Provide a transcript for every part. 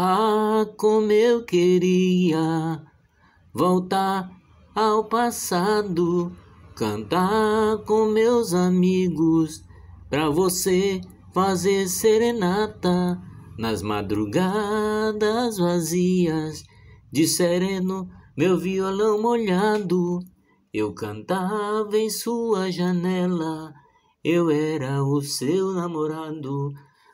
Ah, como eu queria voltar ao passado, cantar com meus amigos, pra você fazer serenata nas madrugadas vazias, de sereno meu violão molhado. Eu cantava em sua janela, eu era o seu namorado.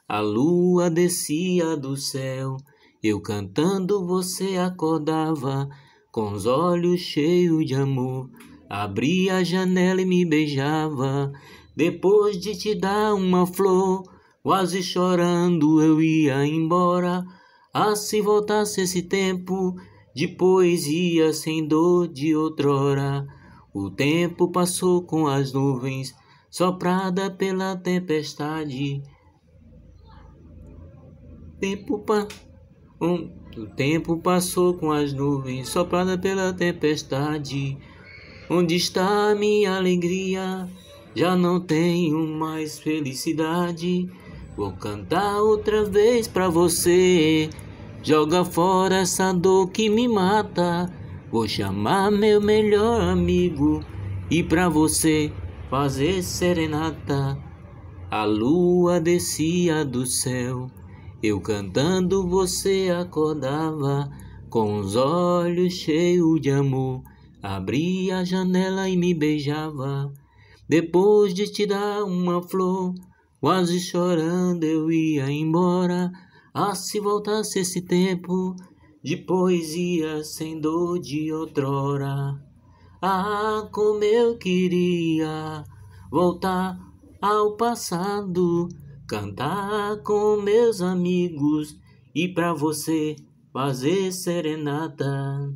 A lua descia do céu eu cantando você acordava, com os olhos cheios de amor. Abria a janela e me beijava, depois de te dar uma flor. Quase chorando eu ia embora, ah, assim se voltasse esse tempo de poesia sem dor de outrora. O tempo passou com as nuvens, soprada pela tempestade. Tempo pa um, o tempo passou com as nuvens, soprada pela tempestade. Onde está a minha alegria? Já não tenho mais felicidade. Vou cantar outra vez pra você. Joga fora essa dor que me mata. Vou chamar meu melhor amigo e pra você fazer serenata. A lua descia do céu. Eu cantando você acordava, com os olhos cheios de amor, abria a janela e me beijava. Depois de te dar uma flor, quase chorando eu ia embora. Ah, se voltasse esse tempo de poesia sem dor de outrora. Ah, como eu queria voltar ao passado Cantar com meus amigos e para você fazer serenata.